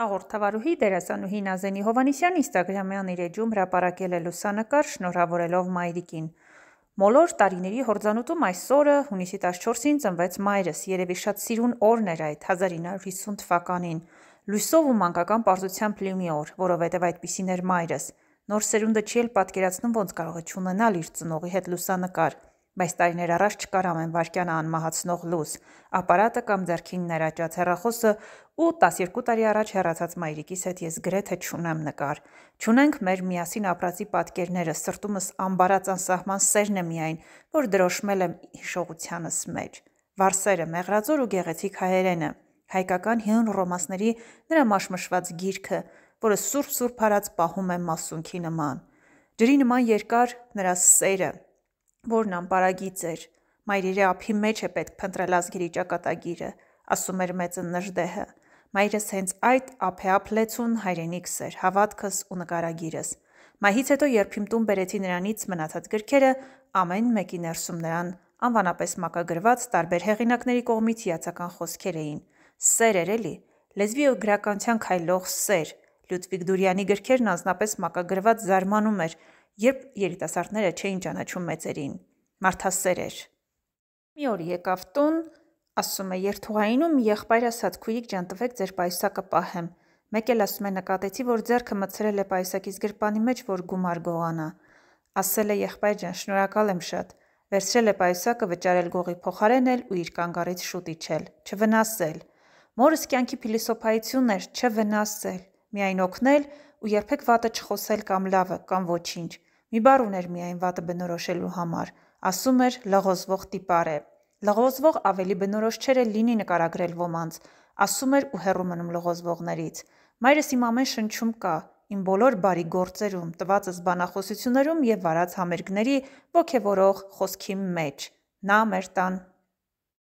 Հաղորդավարուհի դերասանուհի Նազենի Հովանիսյան Instagram-յան իր էջում հրապարակել է լուսանկար շնորհավորելով մայրիկին։ Մոլոր տարիների հորձանուտում այս օրը հունիսի 14-ին ծնվեց մայրս, երևի շատ սիրուն օրն էր այդ 1950 թվականին։ Լույսով ու մանկական պարզությամբ լի օր, որովհետև այդպիսին էր մայրս։ Նոր սերունդը չի էլ պատկերացնում ոնց կարող է ճանաչել իր ծնողի հետ լուսանկար։ Բայց տարիներ առաջ չկար ամեն վարքյանը անմահացնող լույս, ապարատը կամ ձեռքին ներաճած հեռախոսը ու 12 տարի առաջ հեռացած մայրիկիս հետ ես գրեթե չունեմ նկար։ Չունենք մեր միասին ապրածի պատկերները, սրտումս ամբարած անսահման սերն է միայն, որ դրոշմել եմ հիշողությանս մեջ։ Վարսերը, մեղրաձոր ու գեղեցիկ հայերենը, հայկական հին ռոմասների նրա մաշմշված գիրքը, որը սուրբ-սուրբ հարած պահում է մասունքի նման։ Ջրի նման երկար նրա սերը, Որն ամպարագից էր։ Մայրերի ափի մեջ է պետք փնտրել ազգերի ճակատագիրը, ասում էր մեծը Նժդեհը։ Մայրս հենց այդ ափեափլեցուն հայրենիքս էր, հավատքս ու նկարագիրս։ Մահից հետո երբ իմ տուն բերեցի նրանից մնացած գրքերը, ամեն մեկի ներսում նրան անվանապես մակագրված տարբեր հեղինակների կողմից հիացական խոսքեր էին։ Սեր էր էլի, լեզվի ու գրականության քայլող սեր։ Լյուդվիգ Դուրյանի գրքերն անznապես մակագրված զարմանում էր, երբ երիտասարդները չէին ճանաչում մեծերին։ Մարդասեր էր։ Մի օր եկավ տուն, ասում է երթուղայինում մի եղբայր ասաց քույիկ ջան տվեք ձեր պայուսակը պահեմ։ Մեկ էլ ասում է նկատեցի, որ ձեռքը մցրել է պայուսակից գրպանի մեջ, որ գումար գողանա։ Ասել է եղբայր ջան, շնորհակալ եմ շատ։ Վերցրել է պայուսակը վճարել գողի փոխարեն էլ ու իր կանգառից շուտ իջել, չվնասել։ Մորս կյանքի փիլիսոփայությունն էր չվնասել, միայն օգնել ու երբեք վատը չխոսել կամ լավը կամ ոչինչ։ Մի բառ ուներ միայն վատը բնորոշելու համար, ասում էր լղոզվող տիպար է։ Լղոզվող ավելի բնորոշ չէր լինի նկարագրել ոմանց, ասում էր ու հեռու մնում լղոզվողներից։ Մայրս իմ ամեն շնչում կա, իմ բոլոր բարի գործերում, տվածս բանախոսություններում եւ վարած համերգների ոգևորող խոսքի մեջ։ Նա մեր տան